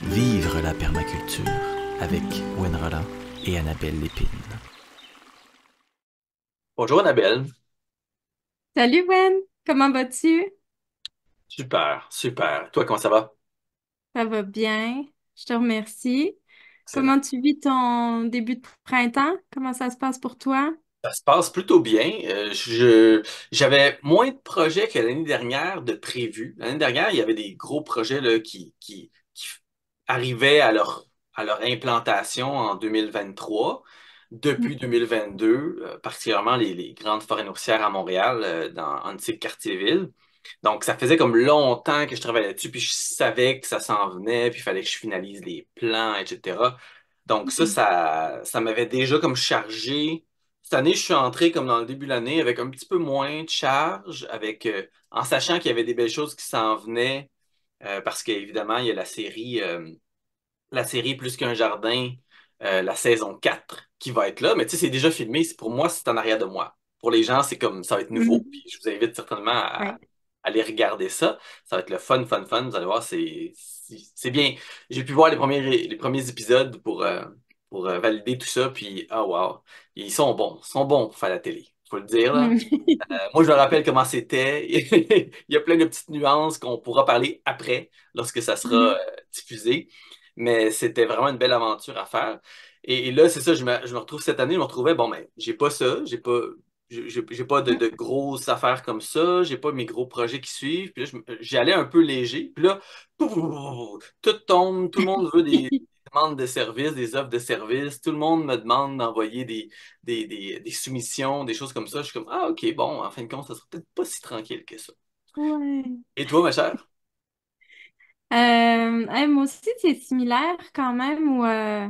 Vivre la permaculture avec Wenrala et Annabelle Lépine. Bonjour Annabelle. Salut Wen, comment vas-tu? Super, super. Toi, comment ça va? Ça va bien, je te remercie. Comment tu vis ton début de printemps? Comment ça se passe pour toi? Ça se passe plutôt bien. Euh, j'avais moins de projets que l'année dernière de prévu. L'année dernière, il y avait des gros projets là, qui, qui, arrivaient à leur, à leur implantation en 2023. Depuis 2022, mm. euh, particulièrement les, grandes forêts nourricières à Montréal, euh, dans un quartier-ville. Donc, ça faisait comme longtemps que je travaillais dessus puis je savais que ça s'en venait, puis il fallait que je finalise les plans, etc. Donc, mm-hmm. ça, ça, m'avait déjà comme chargé. Cette année, je suis entré comme dans le début de l'année avec un petit peu moins de charge, avec, euh, en sachant qu'il y avait des belles choses qui s'en venaient, parce qu'évidemment, il y a la série la série Plus qu'un jardin, euh, la saison 4 qui va être là. Mais tu sais, c'est déjà filmé. Pour moi, c'est en arrière de moi. Pour les gens, c'est comme ça va être nouveau. Mm-hmm. Puis je vous invite certainement à, aller regarder ça. Ça va être le fun, fun, fun. Vous allez voir, c'est bien. J'ai pu voir les premiers, les premiers épisodes pour, euh, pour euh, valider tout ça. Puis, ah, oh, wow. Ils sont bons. Ils sont bons pour faire la télé faut le dire. Mm-hmm. moi, je me rappelle comment c'était. Il y a plein de petites nuances qu'on pourra parler après, lorsque ça sera mm-hmm. diffusé mais c'était vraiment une belle aventure à faire. Et, là, c'est ça, je me, retrouve cette année, je me retrouvais, bon, mais ben, j'ai pas ça, j'ai pas. J'ai pas mm. de, grosses affaires comme ça, j'ai pas mes gros projets qui suivent. Puis là, j'allais un peu léger. Puis là, tout tombe, tout le monde veut des, demandes de services, des offres de services. Tout le monde me demande d'envoyer des, des, soumissions, des choses comme ça. Je suis comme, ah, OK, bon, en fin de compte, ça sera peut-être pas si tranquille que ça. Ouais. Et toi, ma chère? Euh, moi aussi, c'est similaire quand même où euh,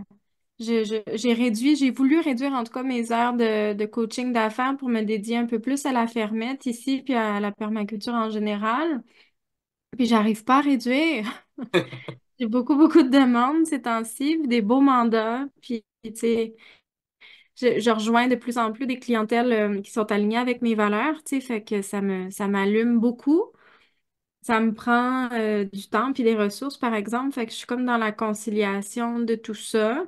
j'ai réduit, j'ai voulu réduire en tout cas mes heures de, coaching d'affaires pour me dédier un peu plus à la fermette ici, puis à la permaculture en général. Puis j'arrive pas à réduire. J'ai beaucoup, beaucoup de demandes ces temps-ci, des beaux mandats. Puis, tu sais, je, rejoins de plus en plus des clientèles euh, qui sont alignées avec mes valeurs, tu sais, fait que ça me, ça m'allume beaucoup ça me prend euh, du temps puis des ressources, par exemple. Fait que je suis comme dans la conciliation de tout ça,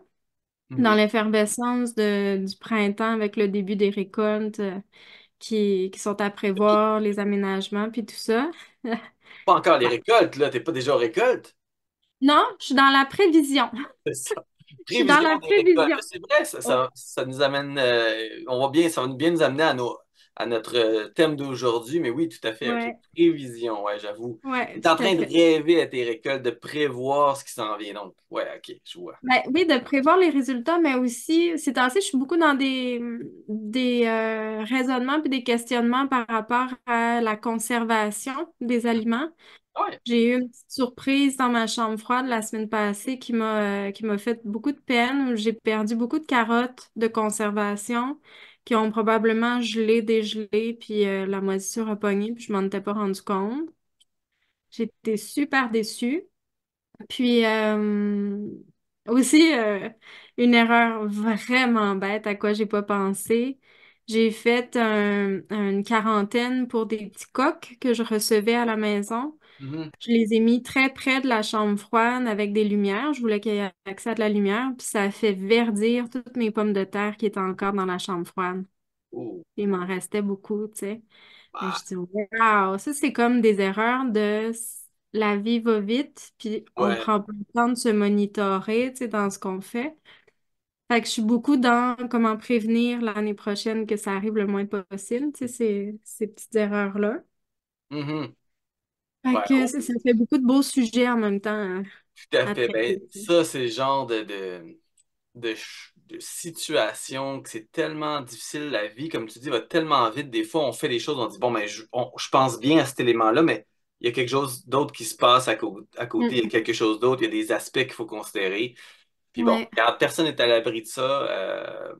dans mhm. l'effervescence du printemps avec le début des récoltes euh, qui, qui, sont à prévoir, les aménagements, puis tout ça. pas encore les récoltes, là, t'es pas déjà aux récoltes? Non, je suis dans la prévision. C'est ça. je suis dans la prévision. C'est vrai, ça, nous amène, euh, on va bien, ça va bien nous amener à nos, à notre euh, thème d'aujourd'hui, mais oui, tout à fait. Prévision, ouais, j'avoue. tu es en train de rêver à tes récoltes, de prévoir ce qui s'en vient. Donc, ok, je vois. Ben oui, de prévoir les résultats, mais aussi, c'est ainsi, que je suis beaucoup dans des, des euh, raisonnements puis des questionnements par rapport à la conservation des aliments. J'ai eu une petite surprise dans ma chambre froide la semaine passée qui m'a euh, qui m'a fait beaucoup de peine. J'ai perdu beaucoup de carottes de conservation qui ont probablement gelé, dégelé, puis euh, la moisissure a pogné, puis je m'en étais pas rendu compte. J'étais super déçue. Puis euh, aussi, euh, une erreur vraiment bête à quoi j'ai pas pensé. J'ai fait une quarantaine pour des petits coques que je recevais à la maison. Mm-hmm. Je les ai mis très près de la chambre froide avec des lumières. Je voulais qu'il y ait accès à de la lumière. Puis ça a fait verdir toutes mes pommes de terre qui étaient encore dans la chambre froide. Oh. Il m'en restait beaucoup, tu sais. Je bah. dis, wow, ça c'est comme des erreurs de la vie va vite, puis on prend pas le temps de se monitorer, tu sais, dans ce qu'on fait. Fait que je suis beaucoup dans comment prévenir l'année prochaine que ça arrive le moins possible, tu sais, ces, petites erreurs-là. Mm-hmm ça, fait beaucoup de beaux sujets en même temps. Hein, tout à fait. Ben, ça, c'est le genre de, de, situation que c'est tellement difficile, la vie, comme tu dis, va tellement vite. Des fois, on fait des choses, on dit, bon, ben, je, pense bien à cet élément-là, mais il y a quelque chose d'autre qui se passe à, côté, il y a mm. quelque chose d'autre, il y a des aspects qu'il faut considérer. Puis bon, quand personne n'est à l'abri de ça. Euh,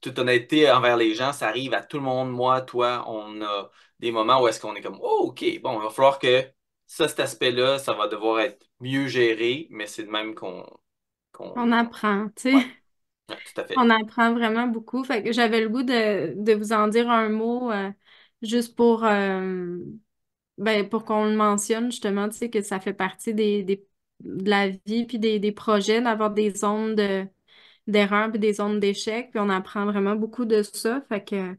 toute honnêteté envers les gens, ça arrive à tout le monde, moi, toi, on a des moments où est-ce qu'on est comme, oh, OK, bon, il va falloir que ça, cet aspect-là, ça va devoir être mieux géré, mais c'est de même qu'on. on... apprend, tu sais. On apprend vraiment beaucoup. Fait que j'avais le goût de, vous en dire un mot euh, juste pour, euh, ben, pour qu'on le mentionne, justement, tu sais, que ça fait partie de la vie puis des, projets, d'avoir des zones de d'erreurs puis des zones d'échec Puis on apprend vraiment beaucoup de ça. Fait que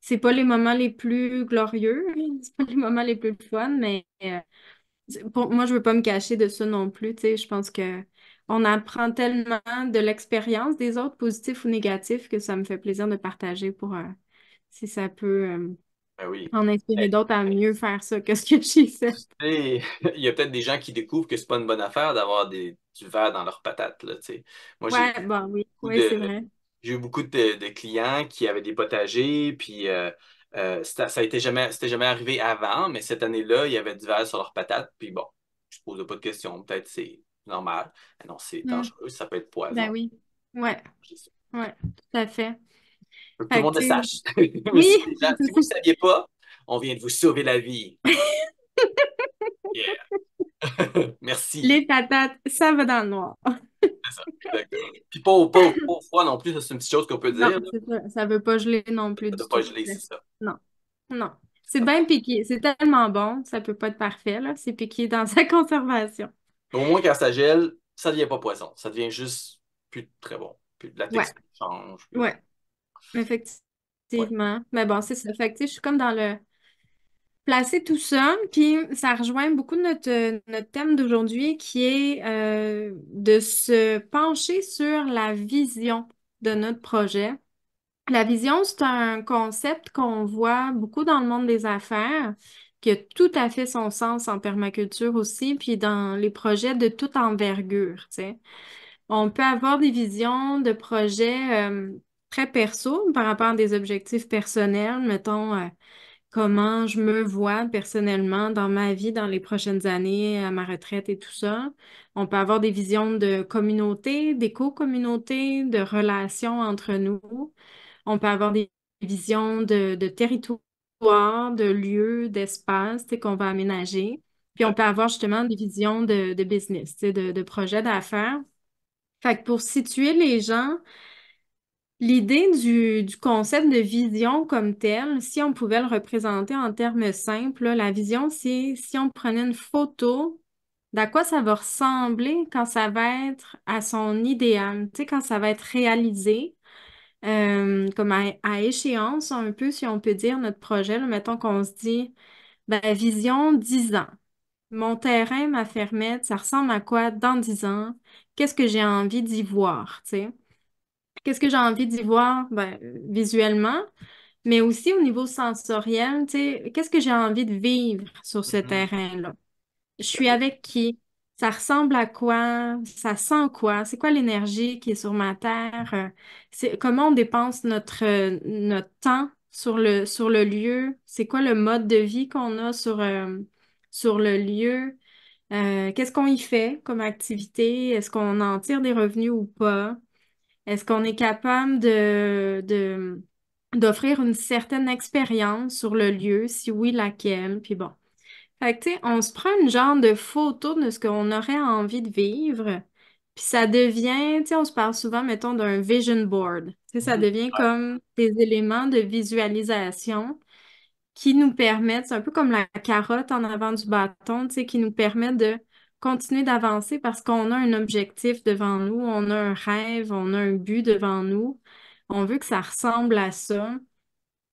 c'est pas les moments les plus glorieux, c'est pas les moments les plus fun, mais euh, moi, je veux pas me cacher de ça non plus. Tu je pense que on apprend tellement de l'expérience des autres, positifs ou négatifs, que ça me fait plaisir de partager pour euh, si ça peut euh, ben en inspirer ben, d'autres à ben, mieux faire ça que ce que j'ai fait. Il y a peut-être des gens qui découvrent que c'est pas une bonne affaire d'avoir du verre dans leur patate. Là, bah oui, c'est vrai j'ai eu beaucoup de, clients qui avaient des potagers, puis euh, euh, ça, n'était jamais, c'était jamais arrivé avant, mais cette année-là, il y avait du verre sur leurs patates, puis bon, je ne pose pas de questions, peut-être c'est normal. Ah non, c'est mm. dangereux, ça peut être poison. Ben oui, ouais. Ouais, tout à fait. que tout le monde le sache. si, si vous ne saviez pas, on vient de vous sauver la vie. Merci. Les patates, ça va dans le noir c'est Puis pas au, pas, au, froid non plus, ça c'est une petite chose qu'on peut dire. Non, ça. ne veut pas geler non plus. Ça veut pas geler, c'est ça. Non. Non. C'est bien piqué. C'est tellement bon, ça peut pas être parfait, là. C'est piqué dans sa conservation. Au moins, quand ça gèle, ça devient pas poisson Ça devient juste plus très bon. Puis la texture change. Oui. Ouais. Effectivement. Mais bon, c'est ça. Fait que, je suis comme dans le placer tout ça, puis ça rejoint beaucoup notre, notre thème d'aujourd'hui qui est euh, de se pencher sur la vision de notre projet. La vision, c'est un concept qu'on voit beaucoup dans le monde des affaires, qui a tout à fait son sens en permaculture aussi, puis dans les projets de toute envergure. On peut avoir des visions de projets euh, très perso par rapport à des objectifs personnels, mettons. Euh, comment je me vois personnellement dans ma vie, dans les prochaines années, à ma retraite et tout ça. On peut avoir des visions de communauté, d'éco-communauté, de relations entre nous. On peut avoir des visions de, territoire, de lieux, d'espace qu'on va aménager. Puis on peut avoir justement des visions de, business, de, de projets d'affaires. Fait que pour situer les gens, L'idée du, concept de vision comme tel, si on pouvait le représenter en termes simples, la vision, c'est si on prenait une photo, d'à quoi ça va ressembler quand ça va être à son idéal, tu quand ça va être réalisé, euh, comme à, échéance, un peu, si on peut dire, notre projet. Là, mettons qu'on se dit, ben, vision 10 ans. Mon terrain, ma fermette, ça ressemble à quoi dans 10 ans? Qu'est-ce que j'ai envie d'y voir, tu sais? qu'est-ce que j'ai envie d'y voir ben, visuellement, mais aussi au niveau sensoriel, qu'est-ce que j'ai envie de vivre sur ce mm-hmm. terrain-là? Je suis avec qui? Ça ressemble à quoi? Ça sent quoi? C'est quoi l'énergie qui est sur ma terre? comment on dépense notre, notre temps sur le, sur le lieu? C'est quoi le mode de vie qu'on a sur, euh, sur le lieu? Euh, qu'est-ce qu'on y fait comme activité? Est-ce qu'on en tire des revenus ou pas? Est-ce qu'on est capable de, d'offrir une certaine expérience sur le lieu, si oui, laquelle, puis bon. Fait que, tu sais, on se prend une genre de photo de ce qu'on aurait envie de vivre, puis ça devient, tu sais, on se parle souvent, mettons, d'un vision board. Tu sais, ça mm-hmm. devient comme des éléments de visualisation qui nous permettent, c'est un peu comme la carotte en avant du bâton, tu sais, qui nous permet de continuer d'avancer parce qu'on a un objectif devant nous, on a un rêve, on a un but devant nous. On veut que ça ressemble à ça.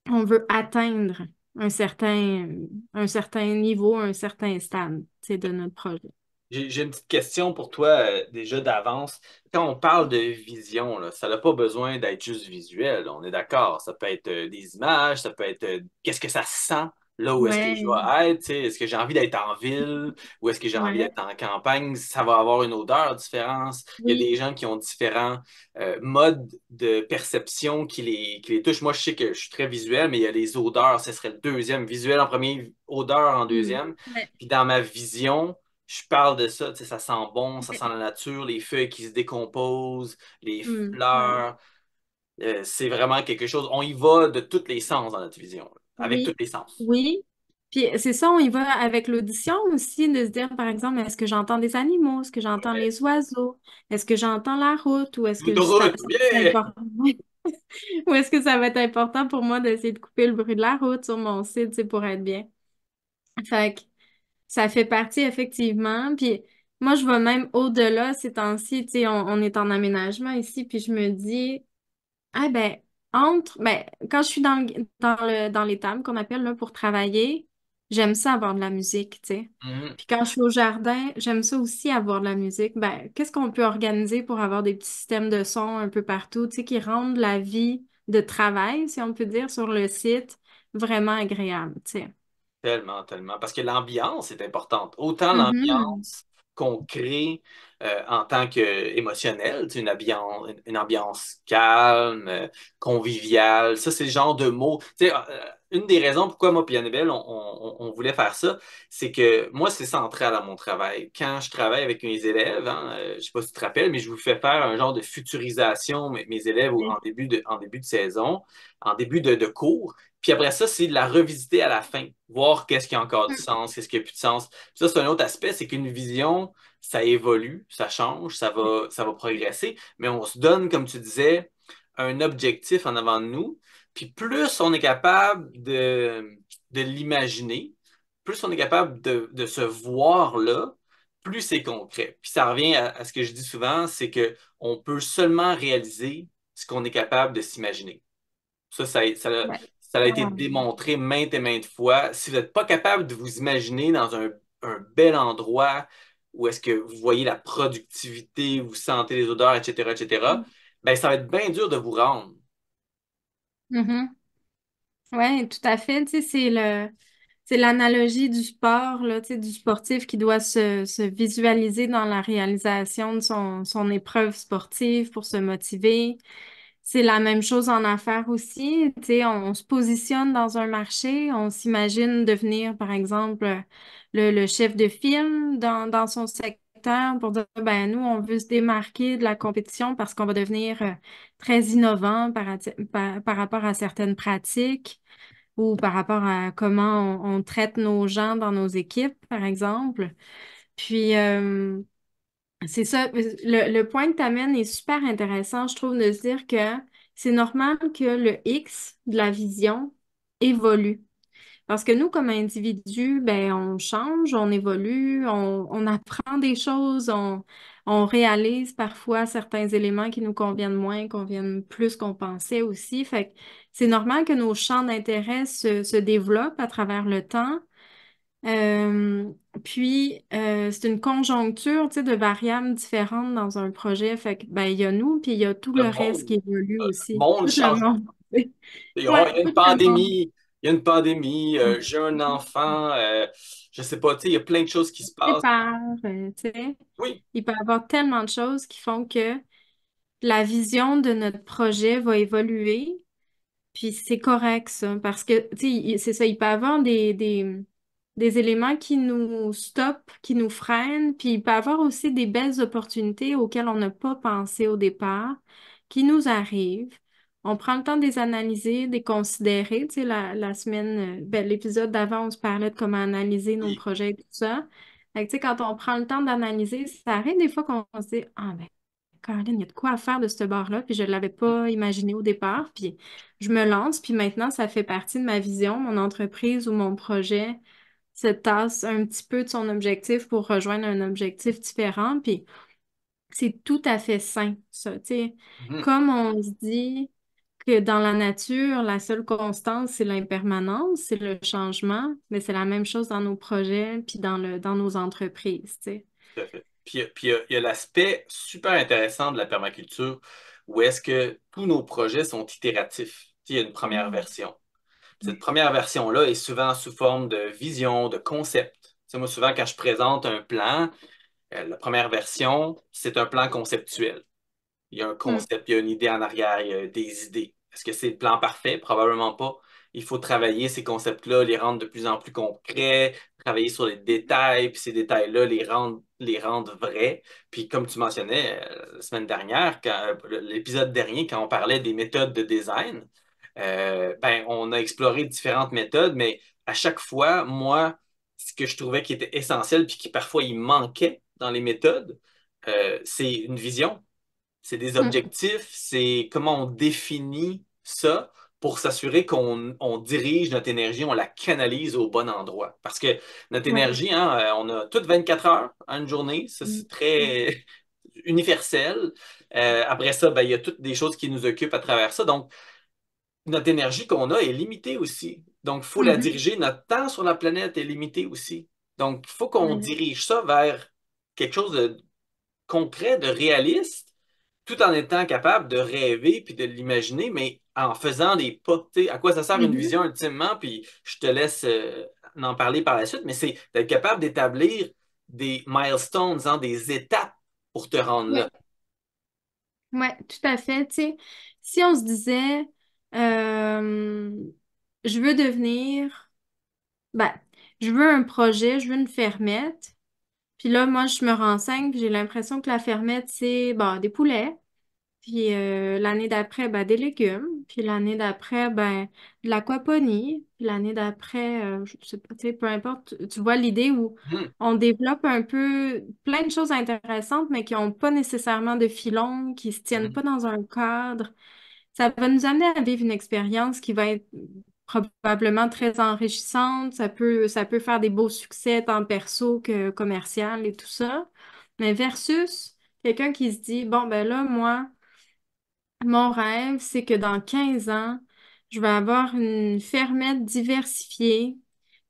On veut atteindre un certain, un certain niveau, un certain stade de notre projet. J'ai une petite question pour toi euh, déjà d'avance. Quand on parle de vision, ça n'a pas besoin d'être juste visuel, on est d'accord. Ça peut être euh, des images, ça peut être euh, qu'est-ce que ça sent là où est-ce que je dois être, est-ce que j'ai envie d'être en ville ou est-ce que j'ai envie d'être en campagne, ça va avoir une odeur différente. Il y a des gens qui ont différents euh, modes de perception qui les, les touchent. Moi, je sais que je suis très visuel, mais il y a les odeurs, ce serait le deuxième. Visuel en premier, odeur en hmm. deuxième. Puis dans ma vision, je parle de ça, ça sent bon, ça sent la nature, les feuilles qui se décomposent, les hmm. fleurs. Euh, c'est vraiment quelque chose, on y va de tous les sens dans notre vision avec tous les sens. Oui. Puis c'est ça, on y va avec l'audition aussi, de se dire, par exemple, est-ce que j'entends des animaux? Est-ce que j'entends les oiseaux? Est-ce que j'entends la route? Ou est-ce que, ou est ce que ça va être important pour moi d'essayer de couper le bruit de la route sur mon site, c'est pour être bien? Fait ça fait partie, effectivement. Puis moi, je vais même au-delà ces temps-ci, tu on, on, est en aménagement ici, puis je me dis, ah ben, entre, ben, quand je suis dans, dans, le, dans les tables qu'on appelle là, pour travailler, j'aime ça avoir de la musique, tu sais. Mm-hmm. Puis quand je suis au jardin, j'aime ça aussi avoir de la musique. Ben, qu'est-ce qu'on peut organiser pour avoir des petits systèmes de son un peu partout, tu sais, qui rendent la vie de travail, si on peut dire, sur le site vraiment agréable, tu sais. Tellement, tellement. Parce que l'ambiance est importante. Autant mm-hmm. l'ambiance qu'on crée euh, en tant qu'émotionnel, une ambiance, une ambiance calme, euh, conviviale. Ça, c'est le genre de mots. Euh, une des raisons pourquoi moi et Annabelle, on, voulait faire ça, c'est que moi, c'est central à mon travail. Quand je travaille avec mes élèves, hein, je ne sais pas si tu te rappelles, mais je vous fais faire un genre de futurisation, mes, élèves, en, début de, saison, en début de cours. Puis après ça, c'est de la revisiter à la fin, voir qu'est-ce qui a encore du mm. sens, qu'est-ce qui n'a plus de sens. ça, c'est un autre aspect, c'est qu'une vision, ça évolue, ça change, ça va, ça va progresser, mais on se donne, comme tu disais, un objectif en avant de nous. Puis plus on est capable de, l'imaginer, plus on est capable de, se voir là, plus c'est concret. Puis ça revient à, ce que je dis souvent, c'est qu'on peut seulement réaliser ce qu'on est capable de s'imaginer. Ça, ça, ça, ça a été ah. démontré maintes et maintes fois. Si vous n'êtes pas capable de vous imaginer dans un, bel endroit où est-ce que vous voyez la productivité, vous sentez les odeurs, etc., etc., mm. ben, ça va être bien dur de vous rendre. Mm-hmm. Oui, tout à fait. c'est l'analogie du sport, là, du sportif qui doit se, visualiser dans la réalisation de son, son épreuve sportive pour se motiver c'est la même chose en affaires aussi. sais, on se positionne dans un marché, on s'imagine devenir, par exemple, le, chef de film dans, son secteur pour dire, ben nous, on veut se démarquer de la compétition parce qu'on va devenir euh, très innovant par, rapport à certaines pratiques ou par rapport à comment on, traite nos gens dans nos équipes, par exemple. Puis, euh, c'est ça. Le, point que tu amènes est super intéressant, je trouve, de se dire que c'est normal que le X de la vision évolue. Parce que nous, comme individus, ben, on change, on évolue, on, apprend des choses, on, réalise parfois certains éléments qui nous conviennent moins, conviennent plus qu'on pensait aussi. Fait c'est normal que nos champs d'intérêt se développent à travers le temps puis, c'est une conjoncture, de variables différentes dans un projet. Fait que, ben, il y a nous, puis il y a tout le, reste qui évolue aussi. il y a une pandémie, il y a une pandémie, j'ai un enfant, je sais pas, il y a plein de choses qui se passent. Oui. Il peut y avoir tellement de choses qui font que la vision de notre projet va évoluer, puis c'est correct, ça, parce que, tu sais, c'est ça, il peut y avoir des des éléments qui nous stoppent, qui nous freinent, puis il peut y avoir aussi des belles opportunités auxquelles on n'a pas pensé au départ, qui nous arrivent. On prend le temps de les analyser, de les considérer. Tu sais, la, semaine, euh, ben, l'épisode d'avant, on se parlait de comment analyser nos projets et tout ça. Fait tu sais, quand on prend le temps d'analyser, ça arrive des fois qu'on se dit Ah, ben, Caroline, il y a de quoi faire de ce bord là puis je ne l'avais pas imaginé au départ, puis je me lance, puis maintenant, ça fait partie de ma vision, mon entreprise ou mon projet se tasse un petit peu de son objectif pour rejoindre un objectif différent. Puis c'est tout à fait sain, ça. Mm-hmm. Comme on se dit que dans la nature, la seule constante, c'est l'impermanence, c'est le changement, mais c'est la même chose dans nos projets puis dans, le, dans nos entreprises. Tout à Puis il y a, l'aspect super intéressant de la permaculture où est-ce que tous nos projets sont itératifs. Il y a une première mm. version. Cette première version-là est souvent sous forme de vision, de concept. C'est moi, souvent, quand je présente un plan, euh, la première version, c'est un plan conceptuel. Il y a un hmm. concept, il y a une idée en arrière, il y a des idées. Est-ce que c'est le plan parfait? Probablement pas. Il faut travailler ces concepts-là, les rendre de plus en plus concrets, travailler sur les détails, puis ces détails-là, les rendre, les rendre vrais. Puis comme tu mentionnais euh, la semaine dernière, l'épisode dernier, quand on parlait des méthodes de design, euh, ben, on a exploré différentes méthodes, mais à chaque fois, moi, ce que je trouvais qui était essentiel, puis qui parfois il manquait dans les méthodes, euh, c'est une vision, c'est des mm. objectifs, c'est comment on définit ça pour s'assurer qu'on dirige notre énergie, on la canalise au bon endroit. Parce que notre énergie, hein, euh, on a toutes 24 heures en hein, une journée, ça mm. c'est très mm. universel. après ça, ben, il y a toutes des choses qui nous occupent à travers ça. Donc, notre énergie qu'on a est limitée aussi. Donc, il faut la mhm. diriger. Notre temps sur la planète est limité aussi. Donc, il faut qu'on mhm. dirige ça vers quelque chose de concret, de réaliste, tout en étant capable de rêver puis de l'imaginer, mais en faisant des pas. à quoi ça sert une mhm. vision ultimement? Puis je te laisse euh, en parler par la suite, mais c'est d'être capable d'établir des milestones, hein, des étapes pour te rendre là. Oui, tout à fait. sais si on se disait, euh, je veux devenir, ben, je veux un projet, je veux une fermette. Puis là, moi, je me renseigne, j'ai l'impression que la fermette, c'est bah, des poulets. Puis euh, l'année d'après, ben, des légumes. Puis l'année d'après, ben, de l'aquaponie. Puis l'année d'après, euh, je sais pas, tu sais, peu importe. Tu, vois l'idée où hmm. on développe un peu plein de choses intéressantes, mais qui n'ont pas nécessairement de filon, qui se tiennent hmm. pas dans un cadre ça va nous amener à vivre une expérience qui va être probablement très enrichissante. Ça peut, ça peut faire des beaux succès tant perso que commercial et tout ça. Mais versus quelqu'un qui se dit, bon, ben là, moi, mon rêve, c'est que dans 15 ans, je vais avoir une fermette diversifiée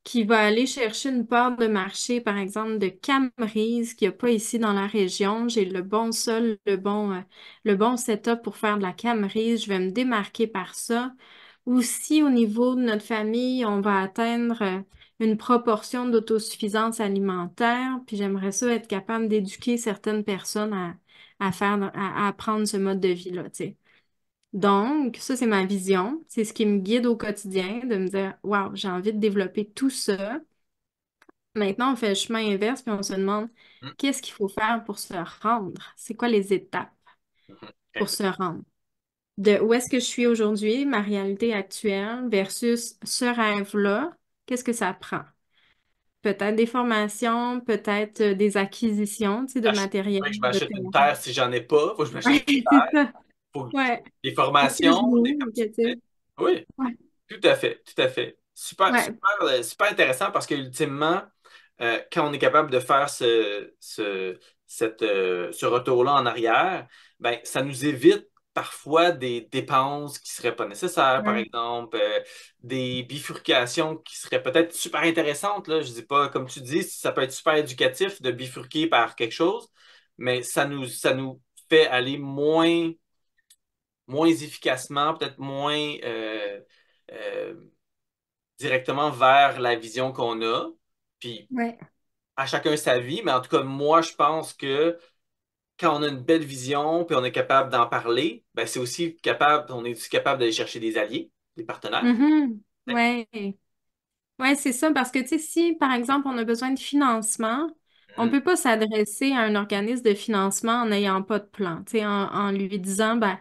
qui va aller chercher une part de marché, par exemple, de Camerise, qu'il n'y a pas ici dans la région. J'ai le bon sol, le bon, euh, le bon setup pour faire de la Camerise. Je vais me démarquer par ça. ou si au niveau de notre famille, on va atteindre euh, une proportion d'autosuffisance alimentaire. Puis j'aimerais ça être capable d'éduquer certaines personnes à, faire, à, à apprendre ce mode de vie-là. Tu sais. Donc, ça, c'est ma vision. C'est ce qui me guide au quotidien, de me dire, wow, j'ai envie de développer tout ça. Maintenant, on fait le chemin inverse, puis on se demande, mm. qu'est-ce qu'il faut faire pour se rendre? C'est quoi les étapes mm-hmm. pour se rendre? De où est-ce que je suis aujourd'hui, ma réalité actuelle, versus ce rêve-là, qu'est-ce que ça prend? peut-être des formations, peut-être euh, des acquisitions tu sais, de matériel. Je m'achète une terre si j'en ai pas, je m'achète une terre pour formations. Oui, tout à fait, tout à fait. Super, euh, super, intéressant parce que ultimement, euh, quand on est capable de faire ce, cette, euh, ce retour-là en arrière, ben, ça nous évite parfois des dépenses qui ne seraient pas nécessaires, par exemple, des bifurcations qui seraient peut-être super intéressantes. Là. Je ne dis pas, comme tu dis, ça peut être super éducatif de bifurquer par quelque chose, mais ça nous, ça nous fait aller moins moins efficacement, peut-être moins euh, euh, directement vers la vision qu'on a. Puis à chacun sa vie, mais en tout cas, moi, je pense que quand on a une belle vision, puis on est capable d'en parler, ben c'est aussi capable, on est aussi capable d'aller chercher des alliés, des partenaires. Mm-hmm. ouais. Oui, c'est ça, parce que tu si, par exemple, on a besoin de financement, on ne mm. peut pas s'adresser à un organisme de financement en n'ayant pas de plan, en, en lui disant, ben,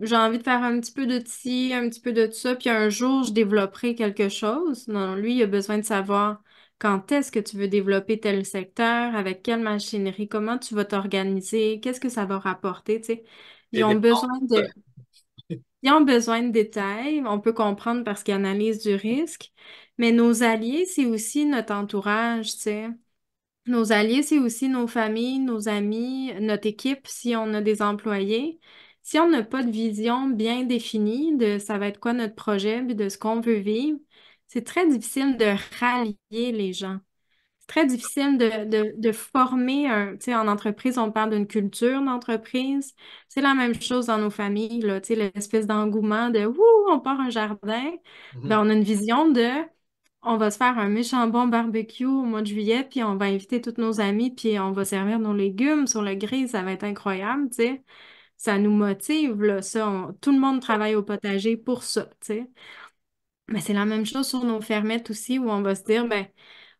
j'ai envie de faire un petit peu de ci, un petit peu de ça, puis un jour, je développerai quelque chose. Non, lui, il a besoin de savoir quand est-ce que tu veux développer tel secteur, avec quelle machinerie, comment tu vas t'organiser, qu'est-ce que ça va rapporter, tu sais. Ils ont besoin de... Euh, ils ont besoin de détails, on peut comprendre parce qu'ils analysent du risque, mais nos alliés, c'est aussi notre entourage, tu sais. Nos alliés, c'est aussi nos familles, nos amis, notre équipe, si on a des employés si on n'a pas de vision bien définie de ça va être quoi notre projet, puis de ce qu'on veut vivre, c'est très difficile de rallier les gens. C'est très difficile de, former un, tu sais, en entreprise, on parle d'une culture d'entreprise. C'est la même chose dans nos familles, là, tu sais, l'espèce d'engouement de, ouh, on part un jardin. Mm-hmm. Ben, on a une vision de, on va se faire un méchant bon barbecue au mois de juillet, puis on va inviter tous nos amis, puis on va servir nos légumes sur le gris, ça va être incroyable, tu sais ça nous motive, là, ça. tout le monde travaille au potager pour ça, tu sais. Mais c'est la même chose sur nos fermettes aussi, où on va se dire, ben,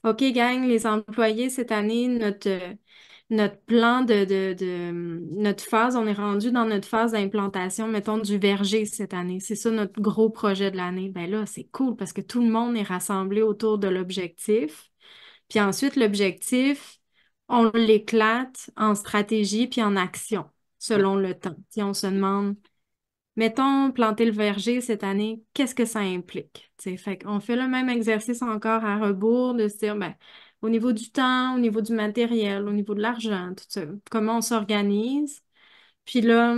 OK, gang, les employés, cette année, notre, notre plan de, de notre phase, on est rendu dans notre phase d'implantation, mettons, du verger cette année. C'est ça notre gros projet de l'année. Ben là, c'est cool parce que tout le monde est rassemblé autour de l'objectif. Puis ensuite, l'objectif, on l'éclate en stratégie puis en action selon le temps. Si on se demande, mettons, planter le verger cette année, qu'est-ce que ça implique? fait on fait le même exercice encore à rebours de se dire, ben, au niveau du temps, au niveau du matériel, au niveau de l'argent, tout comment on s'organise. Puis là,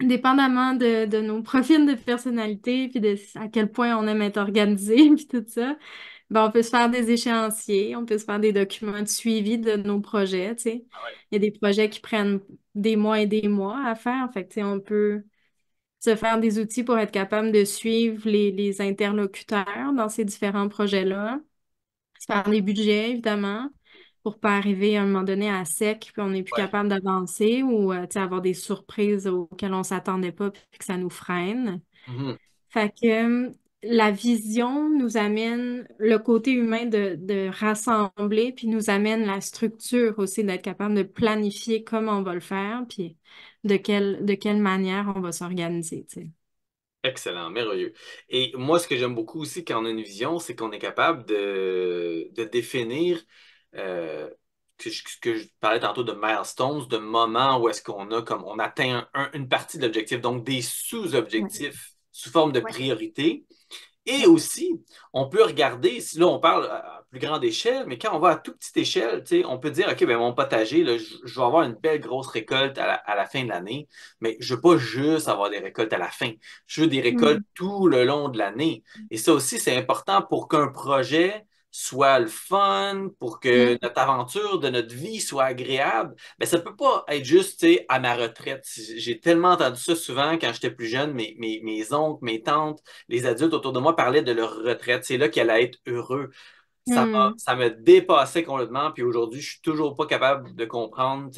dépendamment de, de, nos profils de personnalité, puis de à quel point on aime être organisé, puis tout ça, ben, on peut se faire des échéanciers, on peut se faire des documents de suivi de nos projets, tu sais. Ah Il y a des projets qui prennent des mois et des mois à faire. Fait tu sais, on peut se faire des outils pour être capable de suivre les, interlocuteurs dans ces différents projets-là, se faire des budgets, évidemment, pour pas arriver à un moment donné à sec, puis on n'est plus capable d'avancer ou, euh, tu sais, avoir des surprises auxquelles on s'attendait pas, puis que ça nous freine. Mm-hmm. Fait que la vision nous amène le côté humain de, rassembler, puis nous amène la structure aussi d'être capable de planifier comment on va le faire, puis de quelle, de quelle manière on va s'organiser. Excellent, merveilleux. Et moi, ce que j'aime beaucoup aussi quand on a une vision, c'est qu'on est capable de, définir euh, que, je, parlais tantôt de milestones, de moments où est-ce qu'on a comme on atteint une partie de l'objectif, donc des sous-objectifs sous forme de priorités. Et aussi, on peut regarder, si là on parle à plus grande échelle, mais quand on va à toute petite échelle, on peut dire, OK, ben, mon potager, là, je, vais avoir une belle grosse récolte à la, fin de l'année, mais je ne veux pas juste avoir des récoltes à la fin. Je veux des mm. récoltes tout le long de l'année. Et ça aussi, c'est important pour qu'un projet soit le fun, pour que mm. notre aventure de notre vie soit agréable, mais ben, ne ça peut pas être juste à ma retraite. J'ai tellement entendu ça souvent quand j'étais plus jeune, mes, mes, oncles, mes tantes, les adultes autour de moi parlaient de leur retraite. C'est là qu'elle allait être heureux. Ça, mm. ça me dépassait complètement, puis aujourd'hui, je suis toujours pas capable de comprendre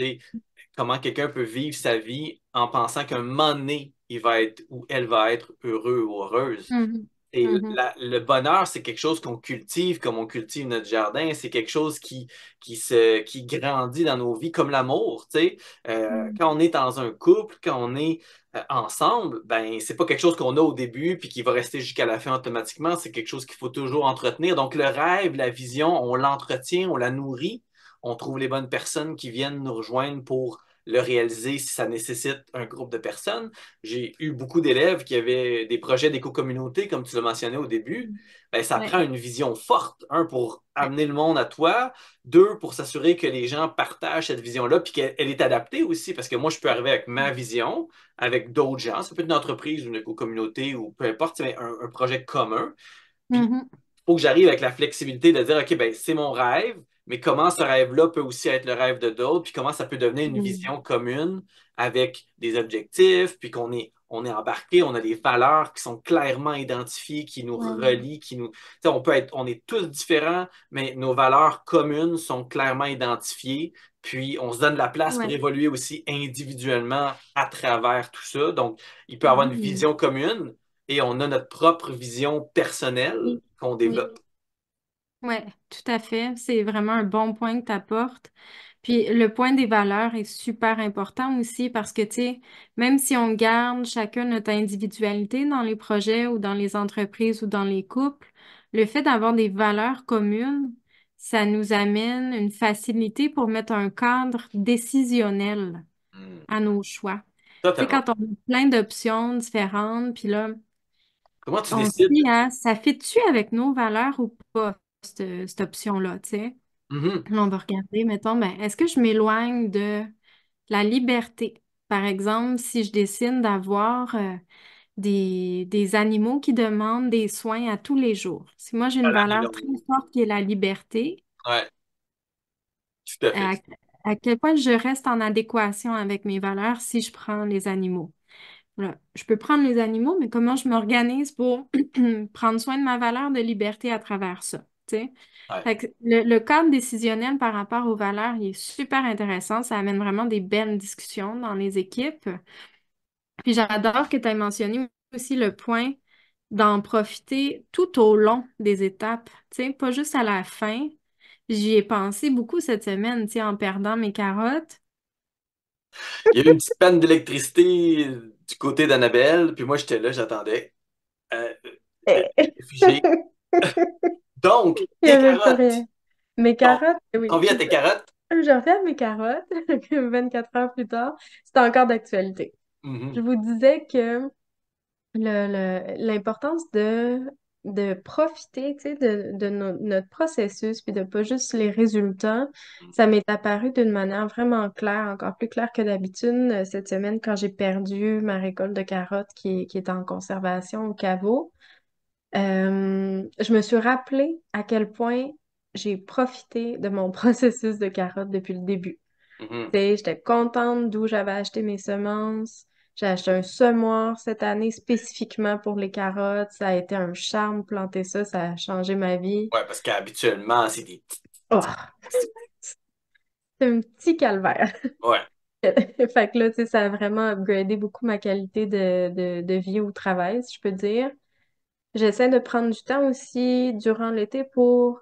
comment quelqu'un peut vivre sa vie en pensant qu'un moment donné, il va être ou elle va être heureux ou heureuse. Mm-hmm. Et mmh le bonheur, c'est quelque chose qu'on cultive comme on cultive notre jardin. C'est quelque chose qui, qui, se, qui grandit dans nos vies comme l'amour. tu sais. Euh, mmh. Quand on est dans un couple, quand on est euh, ensemble, ben c'est pas quelque chose qu'on a au début puis qui va rester jusqu'à la fin automatiquement. C'est quelque chose qu'il faut toujours entretenir. Donc le rêve, la vision, on l'entretient, on la nourrit. On trouve les bonnes personnes qui viennent nous rejoindre pour le réaliser si ça nécessite un groupe de personnes. J'ai eu beaucoup d'élèves qui avaient des projets d'éco-communauté, comme tu le mentionnais au début. Mm. Ben, ça prend une vision forte, un, pour amener le monde à toi, deux, pour s'assurer que les gens partagent cette vision-là, puis qu'elle est adaptée aussi, parce que moi, je peux arriver avec ma mm. vision, avec d'autres gens, ça peut être une entreprise, une éco-communauté ou peu importe, mais un, projet commun. Il mm-hmm. faut que j'arrive avec la flexibilité de dire, OK, ben, c'est mon rêve, mais comment ce rêve-là peut aussi être le rêve de d'autres, puis comment ça peut devenir une mmh. vision commune avec des objectifs, puis qu'on est, on est embarqué, on a des valeurs qui sont clairement identifiées, qui nous relient, qui nous. on peut être, on est tous différents, mais nos valeurs communes sont clairement identifiées. Puis on se donne la place pour évoluer aussi individuellement à travers tout ça. Donc, il peut y avoir une mmh. vision commune et on a notre propre vision personnelle qu'on développe. Oui, tout à fait. C'est vraiment un bon point que tu apportes. Puis le point des valeurs est super important aussi parce que, tu sais, même si on garde chacun notre individualité dans les projets ou dans les entreprises ou dans les couples, le fait d'avoir des valeurs communes, ça nous amène une facilité pour mettre un cadre décisionnel hmm. à nos choix. quand on a plein d'options différentes, puis là, Comment tu décides? Hein, ça fait-tu avec nos valeurs ou pas? cette, option-là, tu sais. Mm-hmm. on va regarder, mettons, est-ce que je m'éloigne de la liberté? Par exemple, si je décide d'avoir euh, des, animaux qui demandent des soins à tous les jours. Si moi, j'ai une valeur très forte qui est la liberté, ouais. à, à, quel point je reste en adéquation avec mes valeurs si je prends les animaux? Voilà. Je peux prendre les animaux, mais comment je m'organise pour prendre soin de ma valeur de liberté à travers ça? Le, cadre décisionnel par rapport aux valeurs, il est super intéressant. Ça amène vraiment des belles discussions dans les équipes. Puis j'adore que tu aies mentionné aussi le point d'en profiter tout au long des étapes, tu pas juste à la fin. J'y ai pensé beaucoup cette semaine, tu en perdant mes carottes. Il y a eu une petite panne d'électricité du côté d'Annabelle, puis moi j'étais là, j'attendais. Euh, euh, Donc, Mes carottes, eh oui. On vient à tes carottes. Je reviens à mes carottes 24 heures plus tard. C'est encore d'actualité. Mm-hmm. Je vous disais que l'importance de, profiter de, notre processus puis de pas juste les résultats, mm. ça m'est apparu d'une manière vraiment claire, encore plus claire que d'habitude euh, cette semaine quand j'ai perdu ma récolte de carottes qui, est en conservation au caveau. Euh, je me suis rappelée à quel point j'ai profité de mon processus de carottes depuis le début. Mm-hmm. J'étais contente d'où j'avais acheté mes semences. J'ai acheté un semoir cette année spécifiquement pour les carottes. Ça a été un charme planter ça. Ça a changé ma vie. Ouais, parce qu'habituellement, c'est des oh! C'est un petit calvaire. Ouais. fait que là, ça a vraiment upgradé beaucoup ma qualité de, de, de vie au travail, si je peux dire. J'essaie de prendre du temps aussi durant l'été pour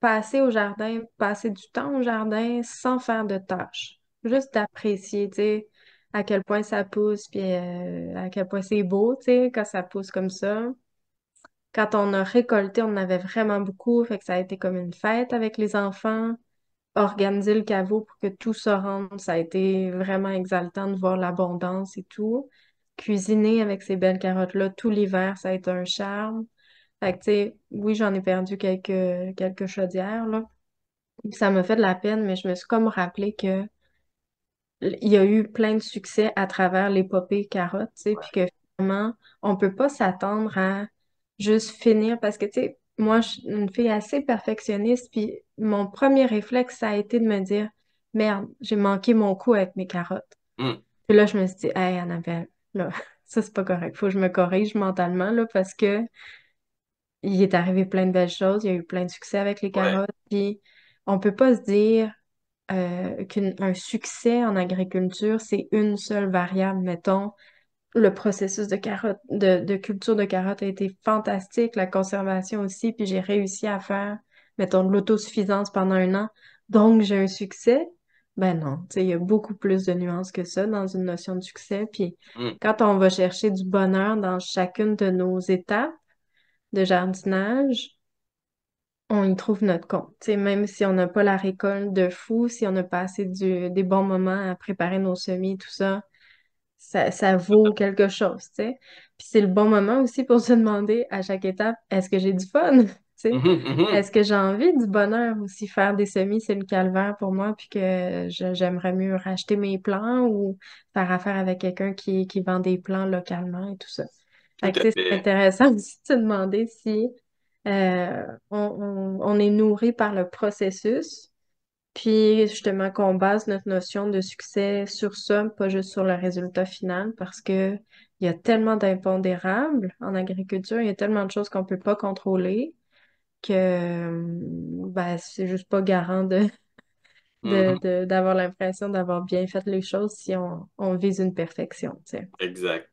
passer au jardin, passer du temps au jardin sans faire de tâches. Juste d'apprécier, tu à quel point ça pousse, puis euh, à quel point c'est beau, tu sais, quand ça pousse comme ça. Quand on a récolté, on en avait vraiment beaucoup, fait que ça a été comme une fête avec les enfants. Organiser le caveau pour que tout se rende, ça a été vraiment exaltant de voir l'abondance et tout cuisiner avec ces belles carottes-là tout l'hiver, ça a été un charme. Fait que, tu sais, oui, j'en ai perdu quelques, quelques chaudières, là. Ça m'a fait de la peine, mais je me suis comme rappelé que il y a eu plein de succès à travers l'épopée carottes, tu sais, puis que finalement, on peut pas s'attendre à juste finir parce que, tu sais, moi, je suis une fille assez perfectionniste, puis mon premier réflexe, ça a été de me dire, merde, j'ai manqué mon coup avec mes carottes. Mm. Puis là, je me suis dit, hey, Annabelle, là, ça c'est pas correct. Faut que je me corrige mentalement, là, parce que il est arrivé plein de belles choses, il y a eu plein de succès avec les carottes, puis on peut pas se dire euh, qu'un succès en agriculture, c'est une seule variable, mettons. Le processus de, carotte, de culture de carottes a été fantastique, la conservation aussi, puis j'ai réussi à faire, mettons, de l'autosuffisance pendant un an. Donc, j'ai un succès, ben non, il y a beaucoup plus de nuances que ça dans une notion de succès. Puis mm. quand on va chercher du bonheur dans chacune de nos étapes de jardinage, on y trouve notre compte. même si on n'a pas la récolte de fou, si on a passé du, des bons moments à préparer nos semis, tout ça, ça, vaut quelque chose. Puis c'est le bon moment aussi pour se demander à chaque étape, est-ce que j'ai du fun? Mm-hmm, mm-hmm. Est-ce que j'ai envie du bonheur aussi? Faire des semis, c'est le calvaire pour moi, puis que j'aimerais mieux racheter mes plants ou faire affaire avec quelqu'un qui, vend des plants localement et tout ça. C'est intéressant aussi de se demander si euh, on, est nourri par le processus, puis justement qu'on base notre notion de succès sur ça, pas juste sur le résultat final, parce que il y a tellement d'impondérables en agriculture, il y a tellement de choses qu'on ne peut pas contrôler que bah c'est juste pas garant mm-hmm. de, d'avoir l'impression d'avoir bien fait les choses si on, vise une perfection. Exact.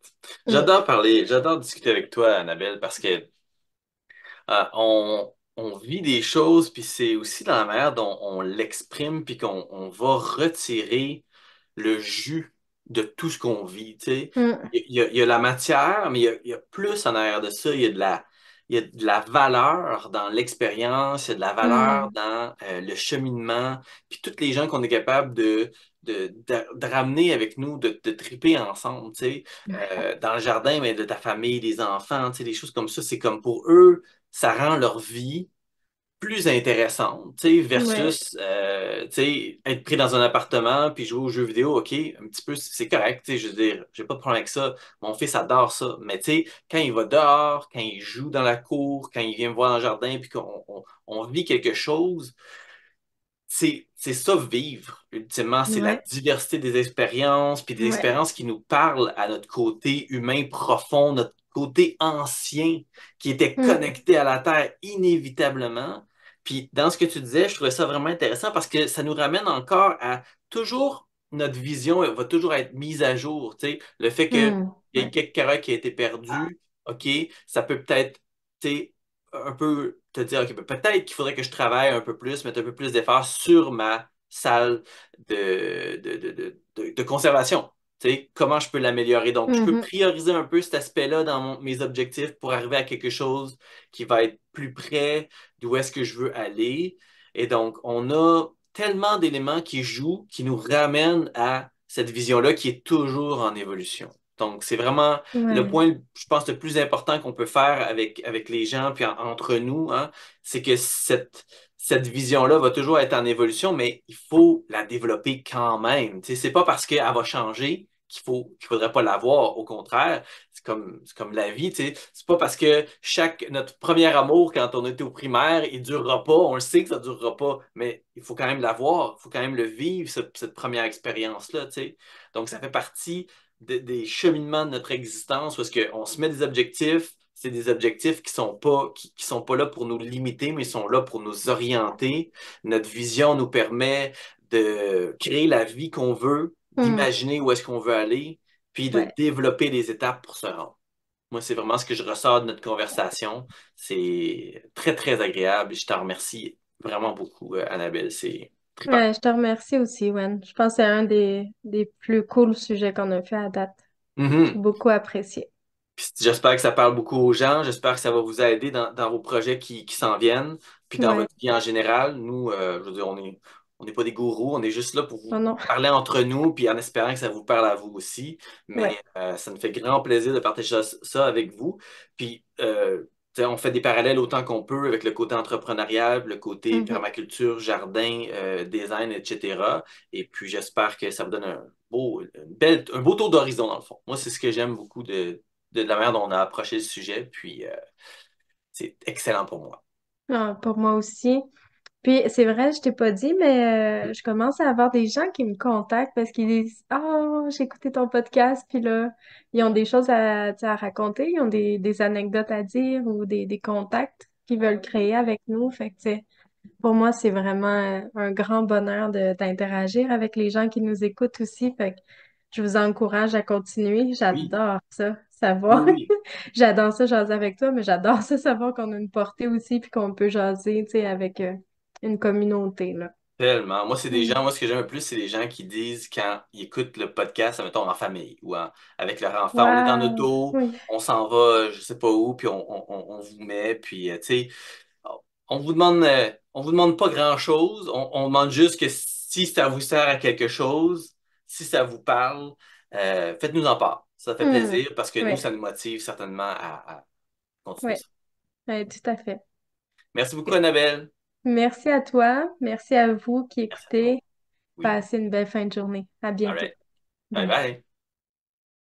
J'adore parler, j'adore discuter avec toi, Annabelle, parce que euh, on, vit des choses, puis c'est aussi dans la manière dont on l'exprime, puis qu'on va retirer le jus de tout ce qu'on vit. Tu sais. Mm. il, y a, la matière, mais il y a, il y a plus en arrière de ça. Il y a de la il y a de la valeur dans l'expérience, il y a de la valeur mm. dans euh, le cheminement, puis toutes les gens qu'on est capable de, de, ramener avec nous, de, de triper ensemble, tu sais, mmh. euh, dans le jardin, mais ben, de ta famille, des enfants, tu sais, des choses comme ça, c'est comme pour eux, ça rend leur vie plus intéressante, tu sais, versus euh, être pris dans un appartement puis jouer aux jeux vidéo, ok, un petit peu, c'est correct, tu sais, je veux dire, j'ai pas de problème avec ça. Mon fils adore ça, mais tu sais, quand il va dehors, quand il joue dans la cour, quand il vient me voir dans le jardin, puis qu'on on, vit quelque chose, c'est ça vivre, ultimement. C'est la diversité des expériences, puis des expériences qui nous parlent à notre côté humain profond, notre côté ancien qui était hmm. connecté à la Terre inévitablement. Puis dans ce que tu disais, je trouvais ça vraiment intéressant parce que ça nous ramène encore à toujours notre vision va toujours être mise à jour. Le fait qu'il hmm. y ait quelques carottes qui a été perdu, OK, ça peut peut-être un peu te dire, OK, peut-être qu'il faudrait que je travaille un peu plus, mettre un peu plus d'efforts sur ma salle de, de conservation comment je peux l'améliorer. Donc, je peux mm-hmm. prioriser un peu cet aspect-là dans mes objectifs pour arriver à quelque chose qui va être plus près d'où est-ce que je veux aller. Et donc, on a tellement d'éléments qui jouent, qui nous ramènent à cette vision-là qui est toujours en évolution. Donc, c'est vraiment le point, je pense, le plus important qu'on peut faire avec, avec les gens, puis entre nous, hein, c'est que cette, cette vision-là va toujours être en évolution, mais il faut la développer quand même. Ce n'est pas parce qu'elle va changer qu'il ne faudrait pas l'avoir. Au contraire, c'est comme, la vie. Ce n'est pas parce que chaque, notre premier amour, quand on était au primaire, il ne durera pas. On le sait que ça ne durera pas, mais il faut quand même l'avoir. Il faut quand même le vivre, cette première expérience-là. Donc, ça fait partie des cheminements de notre existence où est-ce qu'on se met des objectifs, c'est des objectifs qui sont pas qui, sont pas là pour nous limiter, mais ils sont là pour nous orienter. Notre vision nous permet de créer la vie qu'on veut, hmm. d'imaginer où est-ce qu'on veut aller, puis de développer des étapes pour se rendre. Moi, c'est vraiment ce que je ressors de notre conversation. C'est très, très agréable. Je te remercie vraiment beaucoup, euh, Annabelle. C'est ouais, je te remercie aussi, Wen. Je pense que c'est un des, plus cool sujets qu'on a fait à date. Mm-hmm. Beaucoup apprécié j'espère que ça parle beaucoup aux gens. J'espère que ça va vous aider dans, vos projets qui, s'en viennent, puis dans votre vie en général. Nous, euh, je veux dire, on n'est pas des gourous, on est juste là pour vous parler entre nous, puis en espérant que ça vous parle à vous aussi. Mais euh, ça me fait grand plaisir de partager ça, avec vous. Puis euh, on fait des parallèles autant qu'on peut avec le côté entrepreneurial, le côté mm-hmm. permaculture, jardin, design, etc. Et puis j'espère que ça vous donne un beau, belle, un beau tour d'horizon dans le fond. Moi, c'est ce que j'aime beaucoup de, de la manière dont on a approché le sujet. Puis euh, c'est excellent pour moi. Ah, pour moi aussi. Puis c'est vrai, je t'ai pas dit, mais euh, je commence à avoir des gens qui me contactent parce qu'ils disent Oh, j'ai écouté ton podcast, puis là, ils ont des choses à, à raconter, ils ont des, anecdotes à dire ou des, contacts qu'ils veulent créer avec nous. Fait que, pour moi, c'est vraiment euh, un grand bonheur d'interagir avec les gens qui nous écoutent aussi. Fait que je vous encourage à continuer. J'adore ça savoir. j'adore ça, jaser avec toi, mais j'adore ça, savoir qu'on a une portée aussi, puis qu'on peut jaser, tu sais, avec euh, une communauté, là. Tellement. Moi, c'est des mm. gens, moi, ce que j'aime le plus, c'est les gens qui disent quand ils écoutent le podcast, mettons, en famille ou avec leur enfant, on est dans notre dos, on s'en va, je sais pas où, puis on, vous met, puis, euh, tu on vous demande, euh, on vous demande pas grand-chose, on, demande juste que si ça vous sert à quelque chose, si ça vous parle, faites-nous en part. Ça fait mmh. plaisir parce que nous, ça nous motive certainement à, continuer ça. Oui, tout à fait. Merci beaucoup, Annabelle. Merci à toi. Merci à vous qui écoutez. Passez une belle fin de journée. À bientôt. bye. bye.